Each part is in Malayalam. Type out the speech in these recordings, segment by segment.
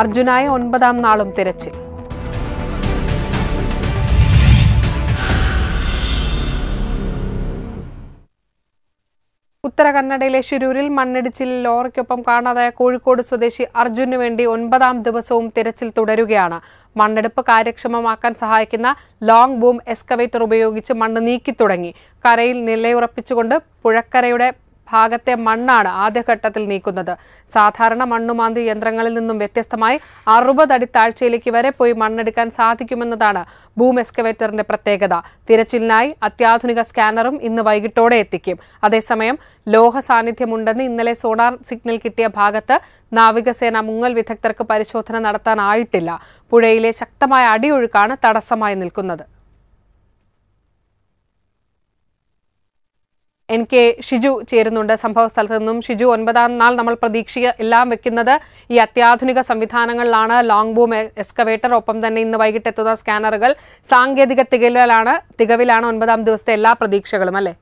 അർജുനായ ഒൻപതാം നാളും തിരച്ചിൽ ഉത്തര കന്നഡയിലെ ശിരൂരിൽ മണ്ണിടിച്ചിലിൽ ലോറിക്കൊപ്പം കാണാതായ കോഴിക്കോട് സ്വദേശി അർജുനു വേണ്ടി ഒൻപതാം ദിവസവും തിരച്ചിൽ തുടരുകയാണ് മണ്ണെടുപ്പ് കാര്യക്ഷമമാക്കാൻ സഹായിക്കുന്ന ലോങ് ബൂം എക്സ്കവേറ്റർ ഉപയോഗിച്ച് മണ്ണ് നീക്കി തുടങ്ങി കരയിൽ നിലയുറപ്പിച്ചുകൊണ്ട് പുഴക്കരയുടെ ഭാഗത്തെ മണ്ണാണ് ആദ്യഘട്ടത്തിൽ നീക്കുന്നത് സാധാരണ മണ്ണുമാന്തി യന്ത്രങ്ങളിൽ നിന്നും വ്യത്യസ്തമായി അറുപത് അടി താഴ്ചയിലേക്ക് വരെ പോയി മണ്ണെടുക്കാൻ സാധിക്കുമെന്നതാണ് ബൂം എക്സ്കവേറ്ററിന്റെ പ്രത്യേകത തിരച്ചിലിനായി അത്യാധുനിക സ്കാനറും ഇന്ന് വൈകിട്ടോടെ എത്തിക്കും അതേസമയം ലോഹ സാന്നിധ്യമുണ്ടെന്ന് ഇന്നലെ സോണാർ സിഗ്നൽ കിട്ടിയ ഭാഗത്ത് നാവികസേന മുങ്ങൽ വിദഗ്ധർക്ക് പരിശോധന നടത്താനായിട്ടില്ല പുഴയിലെ ശക്തമായ അടിയൊഴുക്കാണ് തടസ്സമായി നിൽക്കുന്നത് എൻ കെ ഷിജു ചേരുന്നുണ്ട് സംഭവ സ്ഥലത്ത് നിന്നും ഷിജു ഒൻപതാം നാൾ നമ്മൾ പ്രതീക്ഷ എല്ലാം വെക്കുന്നത് ഈ അത്യാധുനിക സംവിധാനങ്ങളിലാണ് ലോങ് ബൂം എക്സ്കവേറ്റർ ഒപ്പം തന്നെ ഇന്ന് വൈകിട്ട് എത്തുന്ന സ്കാനറുകൾ സാങ്കേതിക തികവിലാണ് തികവിലാണ് ഒൻപതാം ദിവസത്തെ എല്ലാ പ്രതീക്ഷകളും അല്ലേ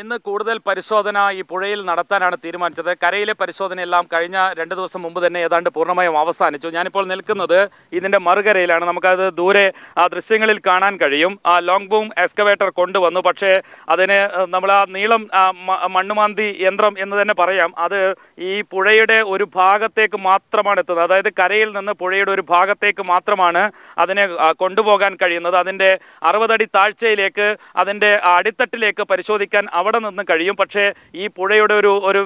ഇന്ന് കൂടുതൽ പരിശോധന ഈ പുഴയിൽ നടത്താനാണ് തീരുമാനിച്ചത് കരയിലെ പരിശോധനയെല്ലാം കഴിഞ്ഞ രണ്ട് ദിവസം മുമ്പ് തന്നെ ഏതാണ്ട് പൂർണ്ണമായും അവസാനിച്ചു ഞാനിപ്പോൾ നിൽക്കുന്നത് ഇതിൻ്റെ മറുകരയിലാണ് നമുക്കത് ദൂരെ ആ ദൃശ്യങ്ങളിൽ കാണാൻ കഴിയും ആ ലോങ് ബൂം എക്സ്കവേറ്റർ കൊണ്ടുവന്നു പക്ഷേ അതിന് നമ്മൾ ആ നീളം മണ്ണുമാന്തി യന്ത്രം എന്ന് തന്നെ പറയാം അത് ഈ പുഴയുടെ ഒരു ഭാഗത്തേക്ക് മാത്രമാണ് എത്തുന്നത് അതായത് കരയിൽ നിന്ന് പുഴയുടെ ഒരു ഭാഗത്തേക്ക് മാത്രമാണ് അതിനെ കൊണ്ടുപോകാൻ കഴിയുന്നത് അതിൻ്റെ അറുപതടി താഴ്ചയിലേക്ക് അതിൻ്റെ അടിത്തട്ടിലേക്ക് പരിശോധിക്കാൻ അവിടെ നിന്ന് കഴിയും പക്ഷേ ഈ പുഴയുടെ ഒരു ഒരു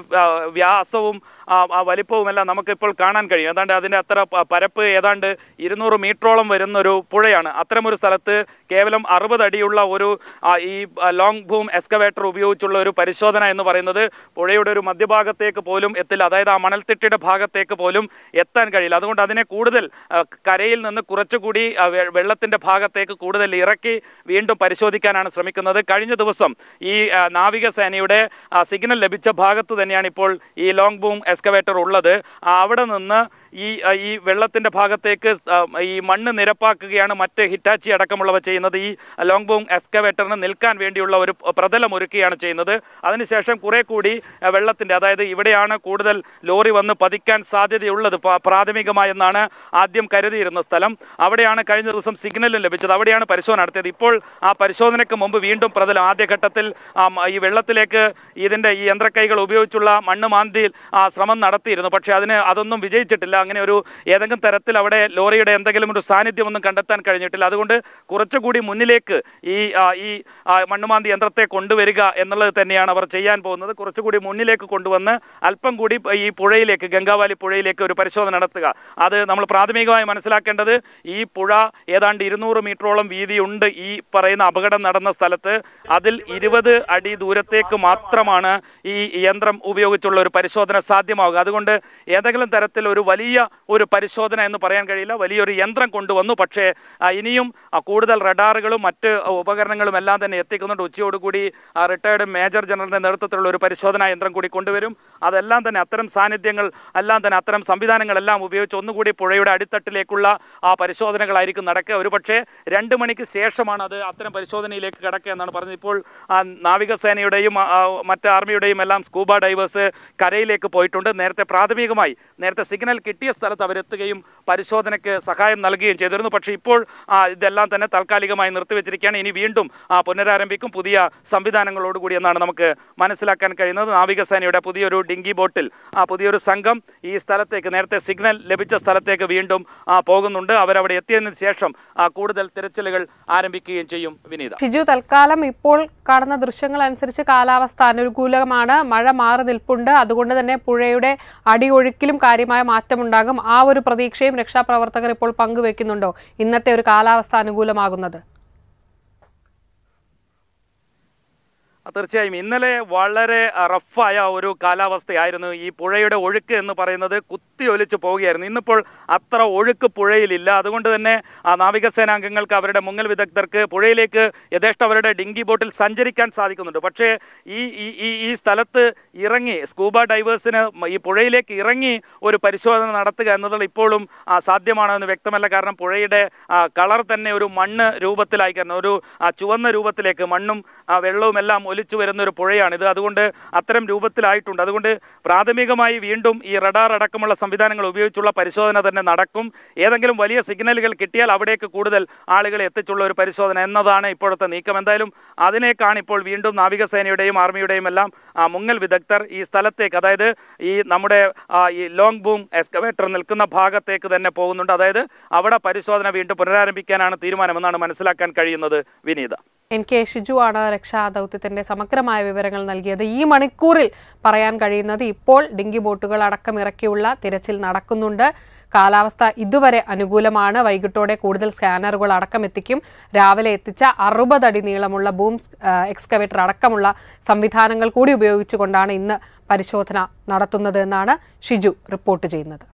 വ്യാസവും എല്ലാം നമുക്കിപ്പോൾ കാണാൻ കഴിയും ഏതാണ്ട് അതിൻ്റെ അത്ര പരപ്പ് ഏതാണ്ട് ഇരുന്നൂറ് മീറ്ററോളം വരുന്ന ഒരു പുഴയാണ് അത്തരമൊരു സ്ഥലത്ത് കേവലം അറുപത് അടിയുള്ള ഒരു ഈ ലോങ് ഭൂം എക്സ്കവേറ്റർ ഉപയോഗിച്ചുള്ള ഒരു പരിശോധന എന്ന് പറയുന്നത് പുഴയുടെ ഒരു മധ്യഭാഗത്തേക്ക് പോലും എത്തില്ല അതായത് ആ മണൽത്തിട്ടിയുടെ ഭാഗത്തേക്ക് പോലും എത്താൻ കഴിയില്ല അതുകൊണ്ട് അതിനെ കൂടുതൽ കരയിൽ നിന്ന് കുറച്ചുകൂടി വെള്ളത്തിൻ്റെ ഭാഗത്തേക്ക് കൂടുതൽ ഇറക്കി വീണ്ടും പരിശോധിക്കാനാണ് ശ്രമിക്കുന്നത് കഴിഞ്ഞ ദിവസം ഈ നാവികസേനയുടെ സിഗ്നൽ ലഭിച്ച ഭാഗത്ത് തന്നെയാണ് ഇപ്പോൾ ഈ ലോങ് ബൂം എക്സ്കവേറ്റർ ഉള്ളത് അവിടെ നിന്ന് ഈ ഈ വെള്ളത്തിൻ്റെ ഭാഗത്തേക്ക് ഈ മണ്ണ് നിരപ്പാക്കുകയാണ് മറ്റ് ഹിറ്റാച്ചി അടക്കമുള്ളവ ചെയ്യുന്നത് ഈ ലോങ് ബൂം എക്സ്കവേറ്ററിന് നിൽക്കാൻ വേണ്ടിയുള്ള ഒരു പ്രതലം ഒരുക്കുകയാണ് ചെയ്യുന്നത് അതിനുശേഷം കുറേ കൂടി വെള്ളത്തിൻ്റെ അതായത് ഇവിടെയാണ് കൂടുതൽ ലോറി വന്ന് പതിക്കാൻ സാധ്യതയുള്ളത് പ്രാഥമികമായെന്നാണ് ആദ്യം കരുതിയിരുന്ന സ്ഥലം അവിടെയാണ് കഴിഞ്ഞ ദിവസം സിഗ്നലും ലഭിച്ചത് അവിടെയാണ് പരിശോധന നടത്തിയത് ഇപ്പോൾ ആ പരിശോധനയ്ക്ക് മുമ്പ് വീണ്ടും പ്രതലം ആദ്യഘട്ടത്തിൽ ഈ വെള്ളത്തിലേക്ക് ഇതിൻ്റെ ഈ യന്ത്രക്കൈകൾ ഉപയോഗിച്ചുള്ള മണ്ണ് മാന്തിയിൽ ആ ശ്രമം നടത്തിയിരുന്നു പക്ഷേ അതിന് അതൊന്നും വിജയിച്ചിട്ടില്ല അങ്ങനെ ഒരു ഏതെങ്കിലും തരത്തിൽ അവിടെ ലോറിയുടെ എന്തെങ്കിലും ഒരു സാന്നിധ്യമൊന്നും കണ്ടെത്താൻ കഴിഞ്ഞിട്ടില്ല അതുകൊണ്ട് കുറച്ചുകൂടി മുന്നിലേക്ക് ഈ ഈ മണ്ണുമാന്തി യന്ത്രത്തെ കൊണ്ടുവരിക എന്നുള്ളത് തന്നെയാണ് അവർ ചെയ്യാൻ പോകുന്നത് കുറച്ചുകൂടി മുന്നിലേക്ക് കൊണ്ടുവന്ന് അല്പം കൂടി ഈ പുഴയിലേക്ക് ഗംഗാവാലി പുഴയിലേക്ക് ഒരു പരിശോധന നടത്തുക അത് നമ്മൾ പ്രാഥമികമായി മനസ്സിലാക്കേണ്ടത് ഈ പുഴ ഏതാണ്ട് ഇരുന്നൂറ് മീറ്ററോളം വീതിയുണ്ട് ഈ പറയുന്ന അപകടം നടന്ന സ്ഥലത്ത് അതിൽ ഇരുപത് അടി അടി ദൂരത്തേക്ക് മാത്രമാണ് ഈ യന്ത്രം ഉപയോഗിച്ചുള്ള ഒരു പരിശോധന സാധ്യമാവുക അതുകൊണ്ട് ഏതെങ്കിലും തരത്തിൽ ഒരു വലിയ ഒരു പരിശോധന എന്ന് പറയാൻ കഴിയില്ല വലിയൊരു യന്ത്രം കൊണ്ടുവന്നു പക്ഷേ ഇനിയും കൂടുതൽ റഡാറുകളും മറ്റ് ഉപകരണങ്ങളും എല്ലാം തന്നെ എത്തിക്കുന്നുണ്ട് ഉച്ചയോടുകൂടി റിട്ടയർഡ് മേജർ ജനറലിൻ്റെ നേതൃത്വത്തിലുള്ള ഒരു പരിശോധനാ യന്ത്രം കൂടി കൊണ്ടുവരും അതെല്ലാം തന്നെ അത്തരം സാന്നിധ്യങ്ങൾ എല്ലാം തന്നെ അത്തരം സംവിധാനങ്ങളെല്ലാം ഉപയോഗിച്ച് ഒന്നുകൂടി പുഴയുടെ അടിത്തട്ടിലേക്കുള്ള ആ പരിശോധനകളായിരിക്കും നടക്കുക ഒരുപക്ഷേ രണ്ട് മണിക്ക് ശേഷമാണ് അത് അത്തരം പരിശോധനയിലേക്ക് കിടക്കുക എന്നാണ് പറഞ്ഞത് ഇപ്പോൾ നാവിക സേനയുടെയും മറ്റ് ആർമിയുടെയും എല്ലാം സ്കൂബ ഡൈവേഴ്സ് കരയിലേക്ക് പോയിട്ടുണ്ട് നേരത്തെ പ്രാഥമികമായി നേരത്തെ സിഗ്നൽ കിട്ടിയ സ്ഥലത്ത് അവരെത്തുകയും പരിശോധനയ്ക്ക് സഹായം നൽകുകയും ചെയ്തിരുന്നു പക്ഷേ ഇപ്പോൾ ഇതെല്ലാം തന്നെ താൽക്കാലികമായി നിർത്തിവെച്ചിരിക്കുകയാണ് ഇനി വീണ്ടും പുനരാരംഭിക്കും പുതിയ സംവിധാനങ്ങളോടുകൂടി എന്നാണ് നമുക്ക് മനസ്സിലാക്കാൻ കഴിയുന്നത് നാവികസേനയുടെ പുതിയൊരു ഡിങ്കി ബോട്ടിൽ ആ പുതിയൊരു സംഘം ഈ സ്ഥലത്തേക്ക് നേരത്തെ സിഗ്നൽ ലഭിച്ച സ്ഥലത്തേക്ക് വീണ്ടും പോകുന്നുണ്ട് അവരവിടെ എത്തിയതിനു ശേഷം കൂടുതൽ തിരച്ചിലുകൾ ആരംഭിക്കുകയും ചെയ്യും വിനീത ഷിജു തൽക്കാലം ഇപ്പോൾ കാണുന്ന ദൃശ്യങ്ങൾ അനുസരിച്ച് കാലാവസ്ഥ അനുകൂലമാണ് മഴ മാറി നിൽപ്പുണ്ട് അതുകൊണ്ട് തന്നെ പുഴയുടെ അടിയൊഴുക്കിലും കാര്യമായ മാറ്റമുണ്ടാകും ആ ഒരു പ്രതീക്ഷയും രക്ഷാപ്രവർത്തകർ ഇപ്പോൾ പങ്കുവെക്കുന്നുണ്ടോ ഇന്നത്തെ ഒരു കാലാവസ്ഥ അനുകൂലമാകുന്നത് തീർച്ചയായും ഇന്നലെ വളരെ റഫായ ഒരു കാലാവസ്ഥയായിരുന്നു ഈ പുഴയുടെ ഒഴുക്ക് എന്ന് പറയുന്നത് കുത്തി ഒലിച്ചു പോവുകയായിരുന്നു ഇന്നിപ്പോൾ അത്ര ഒഴുക്ക് പുഴയിലില്ല അതുകൊണ്ട് തന്നെ ആ നാവികസേനാംഗങ്ങൾക്ക് അവരുടെ മുങ്ങൽ വിദഗ്ധർക്ക് പുഴയിലേക്ക് യഥേഷ്ട അവരുടെ ഡിങ്കി ബോട്ടിൽ സഞ്ചരിക്കാൻ സാധിക്കുന്നുണ്ട് പക്ഷേ ഈ ഈ ഈ സ്ഥലത്ത് ഇറങ്ങി സ്കൂബ ഡൈവേഴ്സിന് ഈ പുഴയിലേക്ക് ഇറങ്ങി ഒരു പരിശോധന നടത്തുക എന്നത് ഇപ്പോഴും സാധ്യമാണെന്ന് വ്യക്തമല്ല കാരണം പുഴയുടെ കളർ തന്നെ ഒരു മണ്ണ് രൂപത്തിലായി കാരണം ഒരു ചുവന്ന രൂപത്തിലേക്ക് മണ്ണും വെള്ളവും എല്ലാം വലിച്ചു വരുന്ന ഒരു പുഴയാണ് ഇത് അതുകൊണ്ട് അത്തരം രൂപത്തിലായിട്ടുണ്ട് അതുകൊണ്ട് പ്രാഥമികമായി വീണ്ടും ഈ റഡാർ അടക്കമുള്ള സംവിധാനങ്ങൾ ഉപയോഗിച്ചുള്ള പരിശോധന തന്നെ നടക്കും ഏതെങ്കിലും വലിയ സിഗ്നലുകൾ കിട്ടിയാൽ അവിടേക്ക് കൂടുതൽ ആളുകളെ എത്തിച്ചുള്ള ഒരു പരിശോധന എന്നതാണ് ഇപ്പോഴത്തെ നീക്കം എന്തായാലും അതിനേക്കാണ് ഇപ്പോൾ വീണ്ടും നാവികസേനയുടെയും ആർമിയുടെയും എല്ലാം മുങ്ങൽ വിദഗ്ധർ ഈ സ്ഥലത്തേക്ക് അതായത് ഈ നമ്മുടെ ഈ ലോങ് ബൂം എക്സ്കവേറ്റർ നിൽക്കുന്ന ഭാഗത്തേക്ക് തന്നെ പോകുന്നുണ്ട് അതായത് അവിടെ പരിശോധന വീണ്ടും പുനരാരംഭിക്കാനാണ് തീരുമാനമെന്നാണ് മനസ്സിലാക്കാൻ കഴിയുന്നത് വിനീത എൻ കെ ഷിജുവാണ് ദൗത്യത്തിന്റെ സമഗ്രമായ വിവരങ്ങൾ നൽകിയത് ഈ മണിക്കൂറിൽ പറയാൻ കഴിയുന്നത് ഇപ്പോൾ ഡിങ്കി ബോട്ടുകൾ അടക്കം ഇറക്കിയുള്ള തിരച്ചിൽ നടക്കുന്നുണ്ട് കാലാവസ്ഥ ഇതുവരെ അനുകൂലമാണ് വൈകിട്ടോടെ കൂടുതൽ സ്കാനറുകൾ അടക്കം എത്തിക്കും രാവിലെ എത്തിച്ച അറുപതടി നീളമുള്ള ബൂം എക്സ്കവേറ്റർ അടക്കമുള്ള സംവിധാനങ്ങൾ കൂടി ഉപയോഗിച്ചുകൊണ്ടാണ് ഇന്ന് പരിശോധന നടത്തുന്നത് എന്നാണ് ഷിജു റിപ്പോർട്ട് ചെയ്യുന്നത്